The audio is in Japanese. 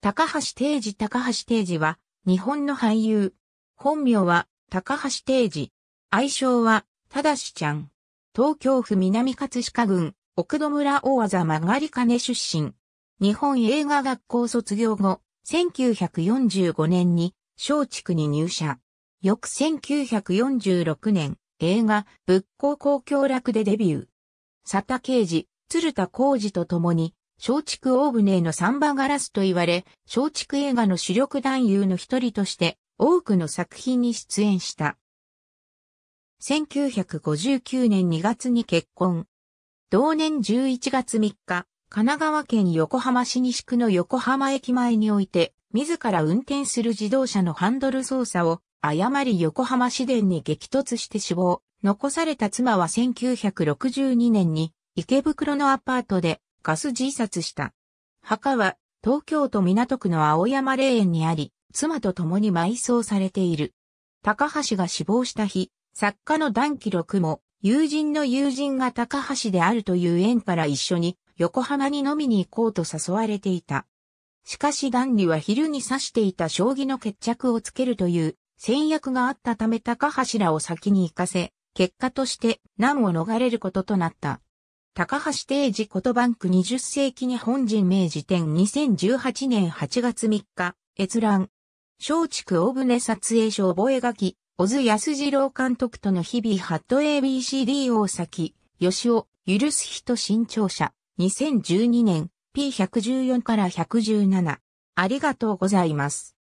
高橋定治高橋定治は、日本の俳優。本名は、高橋定治。愛称は、ただしちゃん。東京府南葛飾郡、奥戸村大技曲がり金出身。日本映画学校卒業後、1945年に、松竹に入社。翌1946年、映画、仏光公共楽でデビュー。佐田啓治、鶴田浩二と共に、松竹大船へのサンバガラスと言われ、松竹映画の主力男優の一人として多くの作品に出演した。1959年2月に結婚。同年11月3日、神奈川県横浜市西区の横浜駅前において、自ら運転する自動車のハンドル操作を誤り横浜市電に激突して死亡。残された妻は1962年に池袋のアパートでガス自殺した。墓は東京都港区の青山霊園にあり、妻と共に埋葬されている。高橋が死亡した日、作家の段記録も、友人の友人が高橋であるという縁から一緒に横浜に飲みに行こうと誘われていた。しかし段理は昼に指していた将棋の決着をつけるという戦略があったため高橋らを先に行かせ、結果として難を逃れることとなった。高橋定時ことバンク20世紀日本人明治展2018年8月3日、閲覧。松竹大船撮影所覚書き、小津安二郎監督との日々ハット ABCD 大崎、吉尾、許す人新潮社、2012年、P114 から117。ありがとうございます。